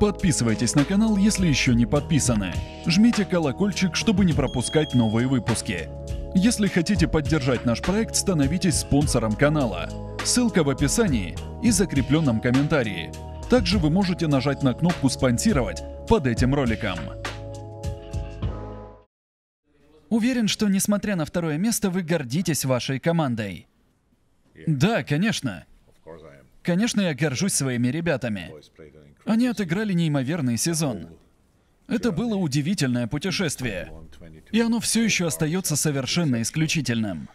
Подписывайтесь на канал, если еще не подписаны. Жмите колокольчик, чтобы не пропускать новые выпуски. Если хотите поддержать наш проект, становитесь спонсором канала. Ссылка в описании и закрепленном комментарии. Также вы можете нажать на кнопку «Спонсировать» под этим роликом. Уверен, что несмотря на второе место, вы гордитесь вашей командой. Да, конечно. Конечно, я горжусь своими ребятами. Они отыграли неимоверный сезон. Это было удивительное путешествие. И оно все еще остается совершенно исключительным.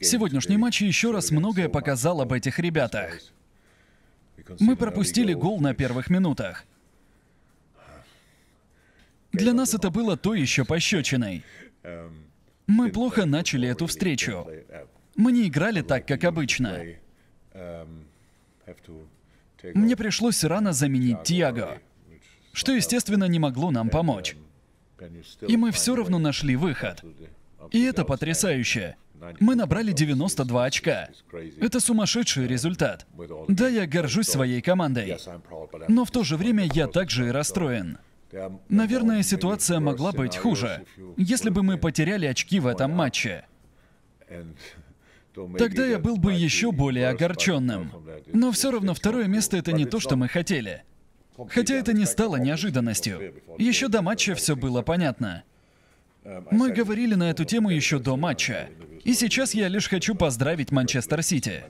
Сегодняшний матч еще раз многое показал об этих ребятах. Мы пропустили гол на первых минутах. Для нас это было то еще пощечиной. Мы плохо начали эту встречу. Мы не играли так, как обычно. Мне пришлось рано заменить Тиаго, что, естественно, не могло нам помочь. Um, и мы все равно нашли выход. И это потрясающе. Мы набрали 92 очка. Это сумасшедший результат. Да, я горжусь своей командой. Но в то же время я также и расстроен. Наверное, ситуация могла быть хуже, если бы мы потеряли очки в этом матче. Тогда я был бы еще более огорченным. Но все равно второе место это не то, что мы хотели. Хотя это не стало неожиданностью. Еще до матча все было понятно. Эм, а мы говорили на эту тему еще до матча. И сейчас я лишь хочу поздравить Манчестер Сити.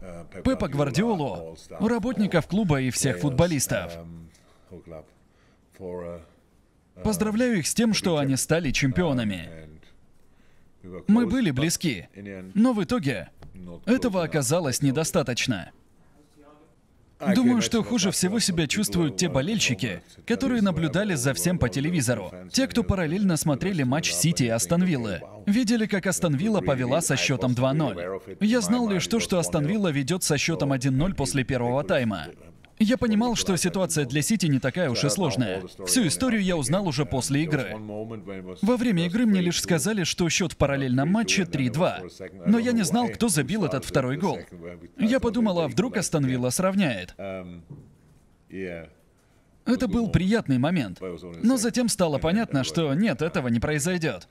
Эм, Пепа Гвардиолу, работников клуба и всех футболистов. Эм, э, Поздравляю их с тем, э, что они стали чемпионами. Мы были близки, но в итоге этого оказалось недостаточно. Думаю, что хуже всего себя чувствуют те болельщики, которые наблюдали за всем по телевизору. Те, кто параллельно смотрели матч Сити и Астон Виллы. Видели, как Астон Вилла повела со счетом 2-0. Я знал лишь то, что Астон Вилла ведет со счетом 1-0 после первого тайма. Я понимал, что ситуация для Сити не такая уж и сложная. Всю историю я узнал уже после игры. Во время игры мне лишь сказали, что счет в параллельном матче 3-2. Но я не знал, кто забил этот второй гол. Я подумал, а вдруг Астон Вилла сравняет. Это был приятный момент. Но затем стало понятно, что нет, этого не произойдет.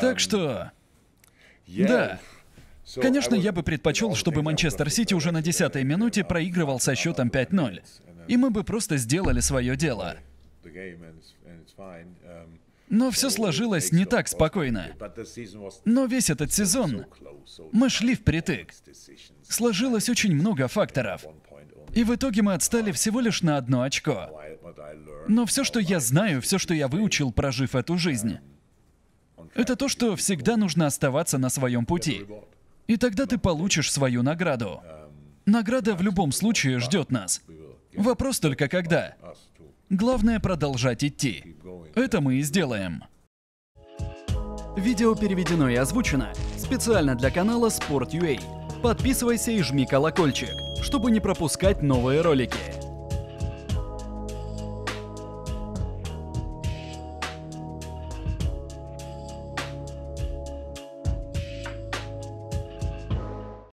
Так что... Да, Конечно, я бы предпочел, чтобы Манчестер Сити уже на 10-й минуте проигрывал со счетом 5-0. И мы бы просто сделали свое дело. Um, Но все сложилось не так спокойно. Но весь этот сезон мы шли впритык. Сложилось очень много факторов. И в итоге мы отстали всего лишь на одно очко. Но все, что я знаю, все, что я выучил, прожив эту жизнь, um, это то, что всегда нужно оставаться на своем пути. И тогда ты получишь свою награду. Награда в любом случае ждет нас. Вопрос только когда. Главное продолжать идти. Это мы и сделаем. Видео переведено и озвучено специально для канала Sport.ua. Подписывайся и жми колокольчик, чтобы не пропускать новые ролики.